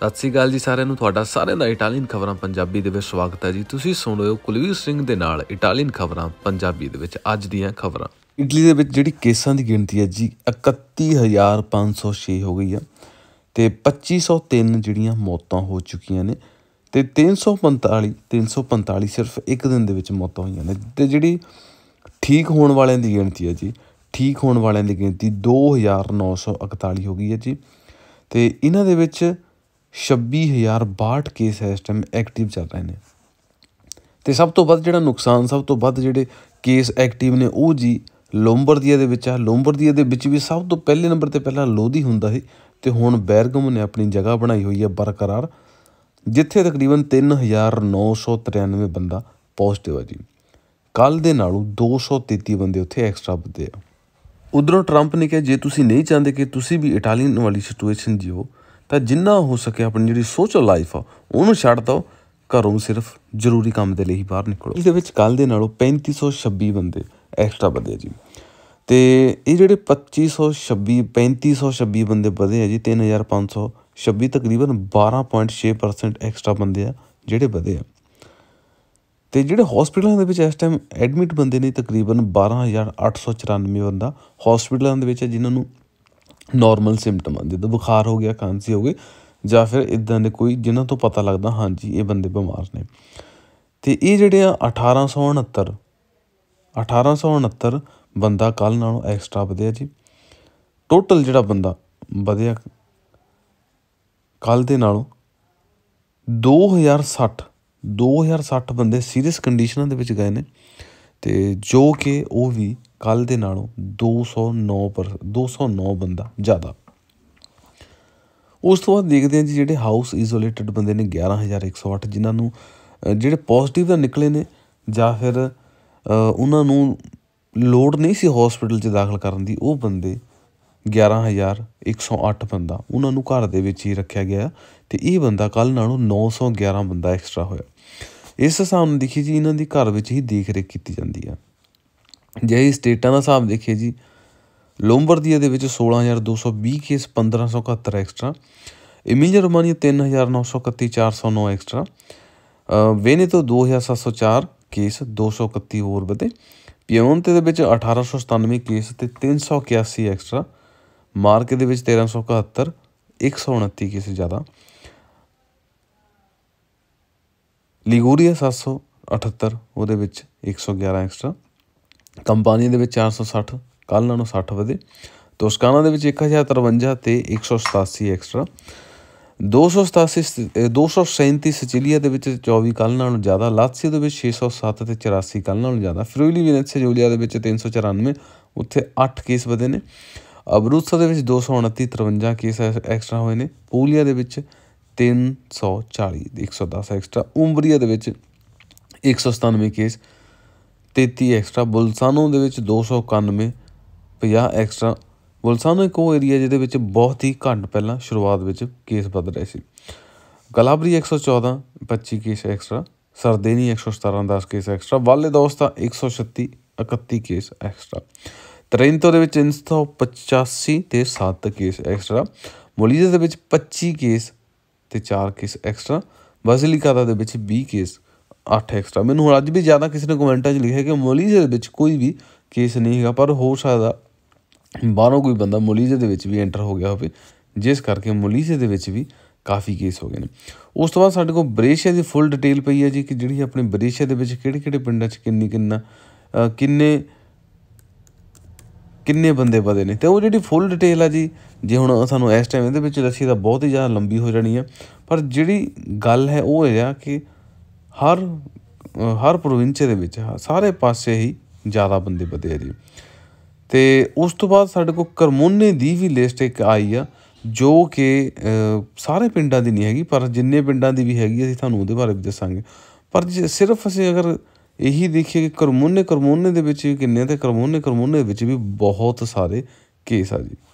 ਸਤਿ ਸ੍ਰੀ ਅਕਾਲ ਜੀ ਸਾਰਿਆਂ ਨੂੰ ਤੁਹਾਡਾ ਸਾਰਿਆਂ ਦਾ ਇਟਾਲੀਅਨ ਖਬਰਾਂ ਪੰਜਾਬੀ ਦੇ ਵਿੱਚ ਸਵਾਗਤ ਹੈ ਜੀ ਤੁਸੀਂ ਸੁਣ ਰਹੇ ਹੋ ਕੁਲਵੀਰ ਸਿੰਘ ਦੇ ਨਾਲ ਇਟਾਲੀਅਨ ਖਬਰਾਂ ਪੰਜਾਬੀ ਦੇ ਵਿੱਚ ਅੱਜ ਦੀਆਂ ਖਬਰਾਂ ਇਟਲੀ ਦੇ ਵਿੱਚ ਜਿਹੜੀ ਕੇਸਾਂ ਦੀ ਗਿਣਤੀ ਹੈ ਜੀ 31506 ਹੋ ਗਈ ਆ ਤੇ 2503 ਜਿਹੜੀਆਂ ਮੌਤਾਂ ਹੋ ਚੁੱਕੀਆਂ ਨੇ ਤੇ 345 345 ਸਿਰਫ ਇੱਕ ਦਿਨ ਦੇ ਵਿੱਚ ਮੌਤਾਂ ਹੋਈਆਂ ਨੇ ਤੇ ਜਿਹੜੀ ਠੀਕ ਹੋਣ ਵਾਲਿਆਂ ਦੀ ਗਿਣਤੀ ਹੈ ਜੀ ਠੀਕ ਹੋਣ ਵਾਲਿਆਂ ਦੀ ਗਿਣਤੀ 2941 ਹੋ ਗਈ ਹੈ ਜੀ ਤੇ ਇਹਨਾਂ ਦੇ ਵਿੱਚ 26062 ਕੇਸ ਹੈ ਇਸ ਟਾਈਮ ਐਕਟਿਵ ਚੱਲ ਰਹੇ ਨੇ ਤੇ ਸਭ ਤੋਂ ਵੱਧ ਜਿਹੜਾ ਨੁਕਸਾਨ ਸਭ ਤੋਂ ਵੱਧ ਜਿਹੜੇ ਕੇਸ ਐਕਟਿਵ ਨੇ ਉਹ ਜੀ ਲੋਂਬਰਦੀਆ ਦੇ ਵਿੱਚ ਆ ਲੋਂਬਰਦੀਆ ਦੇ ਵਿੱਚ ਵੀ ਸਭ ਤੋਂ ਪਹਿਲੇ ਨੰਬਰ ਤੇ ਪਹਿਲਾਂ ਲੋਧੀ ਹੁੰਦਾ ਸੀ ਤੇ ਹੁਣ ਬੈਰਗਮ ਨੇ ਆਪਣੀ ਜਗ੍ਹਾ ਬਣਾਈ ਹੋਈ ਹੈ ਬਰਕਰਾਰ ਜਿੱਥੇ ਤਕਰੀਬਨ 3993 ਬੰਦਾ ਪੋਜ਼ਿਟਿਵ ਆ ਜੀ ਕੱਲ ਦੇ ਨਾਲੋਂ 233 ਬੰਦੇ ਉੱਥੇ ਐਕਸਟਰਾ ਬਦੇ ਆ ਉਧਰੋਂ ਟਰੰਪ ਨੇ ਕਿਹਾ ਜੇ ਤੁਸੀਂ ਨਹੀਂ ਚਾਹੁੰਦੇ ਕਿ ਤੁਸੀਂ ਵੀ ਇਟਾਲੀਅਨ ਵਾਲੀ ਸਿਚੁਏਸ਼ਨ ਜਿਓ ਤਾਂ ਜਿੰਨਾ ਹੋ ਸਕੇ ਆਪਣੀ ਜਿਹੜੀ ਸੋਸ਼ਲ ਲਾਈਫ ਆ ਉਹਨੂੰ ਛੱਡ ਦੋ ਘਰੋਂ ਸਿਰਫ ਜ਼ਰੂਰੀ ਕੰਮ ਦੇ ਲਈ ਹੀ ਬਾਹਰ ਨਿਕਲੋ ਇਸ ਦੇ ਵਿੱਚ ਕੱਲ ਦੇ ਨਾਲੋਂ 3526 ਬੰਦੇ ਐਕਸਟਰਾ ਬੰਦੇ ਜੀ ਤੇ ਇਹ ਜਿਹੜੇ 2526 3526 ਬੰਦੇ ਵਧੇ ਆ ਜੀ 3526 ਤਕਰੀਬਨ 12.6% ਐਕਸਟਰਾ ਬੰਦੇ ਆ ਜਿਹੜੇ ਵਧੇ ਆ ਤੇ ਜਿਹੜੇ ਹਸਪੀਟਲਾਂ ਦੇ ਵਿੱਚ ਇਸ ਟਾਈਮ ਐਡਮਿਟ ਬੰਦੇ ਨੇ ਤਕਰੀਬਨ 12894 ਬੰਦਾ ਹਸਪੀਟਲਾਂ ਦੇ ਵਿੱਚ ਜਿਨ੍ਹਾਂ ਨੂੰ ਨਾਰਮਲ ਸਿੰਪਟਮ ਆ ਜਿੱਦਾਂ ਬੁਖਾਰ ਹੋ ਗਿਆ ਖਾਂਸੀ ਹੋ ਗਈ ਜਾਂ ਫਿਰ ਇਦਾਂ ਦੇ ਕੋਈ ਜਿਨ੍ਹਾਂ ਤੋਂ ਪਤਾ ਲੱਗਦਾ ਹਾਂਜੀ ਇਹ ਬੰਦੇ ਬਿਮਾਰ ਨੇ ਤੇ ਇਹ ਜਿਹੜੇ ਆ 1869 1869 ਬੰਦਾ ਕੱਲ ਨਾਲੋਂ ਐਕਸਟਰਾ ਵਧਿਆ ਜੀ ਟੋਟਲ ਜਿਹੜਾ ਬੰਦਾ ਵਧਿਆ ਕੱਲ ਦੇ ਨਾਲੋਂ 2060 2060 ਬੰਦੇ ਸੀਰੀਅਸ ਕੰਡੀਸ਼ਨਾਂ ਦੇ ਵਿੱਚ ਗਏ ਨੇ ਤੇ ਜੋ ਕਿ ਉਹ ਵੀ ਕੱਲ ਦੇ ਨਾਲੋਂ 209 ਪਰ 209 ਬੰਦਾ ਜ਼ਿਆਦਾ ਉਸ ਤੋਂ ਬਾਅਦ ਦੇਖਦੇ ਹਾਂ ਜੀ ਜਿਹੜੇ ਹਾਊਸ ਇਜ਼ੋਲੇਟਡ ਬੰਦੇ ਨੇ 11108 ਜਿਨ੍ਹਾਂ ਨੂੰ ਜਿਹੜੇ ਪੋਜ਼ਿਟਿਵ ਦਾ ਨਿਕਲੇ ਨੇ ਜਾਂ ਫਿਰ ਉਹਨਾਂ ਨੂੰ ਲੋਡ ਨਹੀਂ ਸੀ ਹਸਪੀਟਲ 'ਚ ਦਾਖਲ ਕਰਨ ਦੀ ਉਹ ਬੰਦੇ 11108 ਬੰਦਾ ਉਹਨਾਂ ਨੂੰ ਘਰ ਦੇ ਵਿੱਚ ਹੀ ਰੱਖਿਆ ਗਿਆ ਤੇ ਇਹ ਬੰਦਾ ਕੱਲ ਨਾਲੋਂ 911 ਬੰਦਾ ਐਕਸਟਰਾ ਹੋਇਆ ਇਸ ਹਿਸਾਬ ਨਾਲ ਦੇਖੀ ਜੀ ਇਹਨਾਂ ਦੀ ਘਰ ਵਿੱਚ ਹੀ ਦੇਖ ਰੇਖ ਕੀਤੀ ਜਾਂਦੀ ਆ ਜੇ ਇਹ ਸਟੇਟਾਂ ਦਾ ਹਿਸਾਬ ਦੇਖੀਏ ਜੀ ਲੋਂਬਰਦੀਆ ਦੇ ਵਿੱਚ 16220 case 1571 extra Emilia Romagna 3931 409 extra Veneto 2704 case 231 ਹੋਰ ਵਧੇ ਪਿਓਨਤੇ ਦੇ ਵਿੱਚ 1897 ਕੇਸ ਤੇ 381 ਐਕਸਟਰਾ ਮਾਰਕੇ ਦੇ ਵਿੱਚ 1371 129 ਕੇਸ ਜ਼ਿਆਦਾ ਲਿਗੂਰੀਆ 778 ਉਹਦੇ ਵਿੱਚ 111 ਐਕਸਟਰਾ ਕੰਪਨੀ ਦੇ ਵਿੱਚ 460 ਕੱਲ ਨਾਲੋਂ 60 ਵਧੇ ਤੋਸਕਾਨਾ ਦੇ ਵਿੱਚ 1053 ਤੇ 187 ਐਕਸਟਰਾ 287 237 ਸਿਚਿਲੀਆ ਦੇ ਵਿੱਚ 24 ਕੱਲ ਨਾਲੋਂ ਜ਼ਿਆਦਾ ਲਾਤਸੀਓ ਦੇ ਵਿੱਚ 607 ਤੇ 84 ਕੱਲ ਨਾਲੋਂ ਜ਼ਿਆਦਾ ਫਰੂਲੀ ਵਿਨੇਸੀਆ ਜੂਲੀਆ ਦੇ ਵਿੱਚ 394 ਉੱਥੇ 8 ਕੇਸ ਵਧੇ ਨੇ ਅਬਰੂਸਾ ਦੇ ਵਿੱਚ 229 53 ਕੇਸ ਐਕਸਟਰਾ ਹੋਏ ਨੇ ਪੂਲੀਆ ਦੇ ਵਿੱਚ 340 110 ਐਕਸਟਰਾ ਉਮਬਰੀਆ ਦੇ ਵਿੱਚ 197 ਕੇਸ 33 ਐਕਸਟਰਾ ਬੁਲਸਾਨੋ ਦੇ ਵਿੱਚ 291 50 ਐਕਸਟਰਾ ਬੁਲਸਾਨੋ ਇੱਕ ਉਹ ਏਰੀਆ ਜਿਹਦੇ ਵਿੱਚ ਬਹੁਤ ਹੀ ਘੱਟ ਪਹਿਲਾਂ ਸ਼ੁਰੂਆਤ ਵਿੱਚ ਕੇਸ ਵੱਧ ਰਹੇ ਸੀ Calabria 114 25 case extra Sardinia 117 10 case extra ਵਾਲੇ ਦੋਸਤਾ 136 31 ਕੇਸ ਐਕਸਟਰਾ ਟ੍ਰੇਨਟੋ ਦੇ ਵਿੱਚ 385 ਤੇ 7 ਕੇਸ ਐਕਸਟਰਾ ਮੋਲੀਜ਼ ਦੇ ਵਿੱਚ 25 ਕੇਸ ਤੇ 4 ਕੇਸ ਐਕਸਟਰਾ ਬਾਜ਼ਿਲਿਕਾਦਾ ਦੇ ਵਿੱਚ 20 ਕੇਸ 8 ਐਕਸਟਰਾ ਮੈਨੂੰ ਹੁਣ ਅੱਜ ਵੀ ਜ਼ਿਆਦਾ ਕਿਸੇ ਨੇ ਕਮੈਂਟਾਂ 'ਚ ਲਿਖਿਆ ਕਿ ਮੋਲੀਜੇ ਦੇ ਵਿੱਚ ਕੋਈ ਵੀ ਕੇਸ ਨਹੀਂ ਹੈਗਾ ਪਰ ਹੋ ਸਕਦਾ ਬਾਹਰੋਂ ਕੋਈ ਬੰਦਾ ਮੋਲੀਜੇ ਦੇ ਵਿੱਚ ਵੀ ਐਂਟਰ ਹੋ ਗਿਆ ਹੋਵੇ ਜਿਸ ਕਰਕੇ ਮੋਲੀਜੇ ਦੇ ਵਿੱਚ ਵੀ ਕਾਫੀ ਕੇਸ ਹੋ ਗਏ ਨੇ ਉਸ ਤੋਂ ਬਾਅਦ ਸਾਡੇ ਕੋਲ ਬਰੇਸ਼ੇ ਦੀ ਫੁੱਲ ਡਿਟੇਲ ਪਈ ਹੈ ਜੀ ਕਿ ਜਿਹੜੀ ਆਪਣੇ ਬਰੇਸ਼ੇ ਦੇ ਵਿੱਚ ਕਿਹੜੇ ਕਿਹੜੇ ਪਿੰਡਾਂ 'ਚ ਕਿੰਨੀ ਕਿੰਨਾ ਕਿੰਨੇ ਕਿੰਨੇ ਬੰਦੇ ਬਦੇ ਨੇ ਤੇ ਉਹ ਜਿਹੜੀ ਫੁੱਲ ਡਿਟੇਲ ਆ ਜੀ ਜੇ ਹੁਣ ਸਾਨੂੰ ਇਸ ਟਾਈਮ ਇਹਦੇ ਵਿੱਚ ਦੱਸੀ ਤਾਂ ਬਹੁਤ ਹੀ ਜ਼ਿਆਦਾ ਲੰਬੀ ਹੋ ਜਾਣੀ ਆ ਪਰ ਜਿਹੜੀ ਗੱਲ ਹੈ ਉਹ ਹੈ ਕਿ ਹਰ ਹਰ ਪ੍ਰੋਵਿੰਸ ਦੇ ਵਿੱਚ ਸਾਰੇ ਪਾਸੇ ਹੀ ਜ਼ਿਆਦਾ ਬੰਦੇ ਵਧੇ ਜੀ ਤੇ ਉਸ ਤੋਂ ਬਾਅਦ ਸਾਡੇ ਕੋਲ ਕਰਮੋਨੇ ਦੀ ਵੀ ਲਿਸਟ ਇੱਕ ਆਈ ਆ ਜੋ ਕਿ ਸਾਰੇ ਪਿੰਡਾਂ ਦੀ ਨਹੀਂ ਹੈਗੀ ਪਰ ਜਿੰਨੇ ਪਿੰਡਾਂ ਦੀ ਵੀ ਹੈਗੀ ਅਸੀਂ ਤੁਹਾਨੂੰ ਉਹਦੇ ਬਾਰੇ ਵੀ ਦੱਸਾਂਗੇ ਪਰ ਸਿਰਫ ਅਸੀਂ ਅਗਰ ਇਹੀ ਦੇਖੀਏ ਕਿ ਕਰਮੋਨੇ ਕਰਮੋਨੇ ਦੇ ਵਿੱਚ ਕਿੰਨੇ ਤੇ ਕਰਮੋਨੇ ਕਰਮੋਨੇ ਵਿੱਚ ਵੀ ਬਹੁਤ ਸਾਰੇ ਕੇਸ ਆ ਜੀ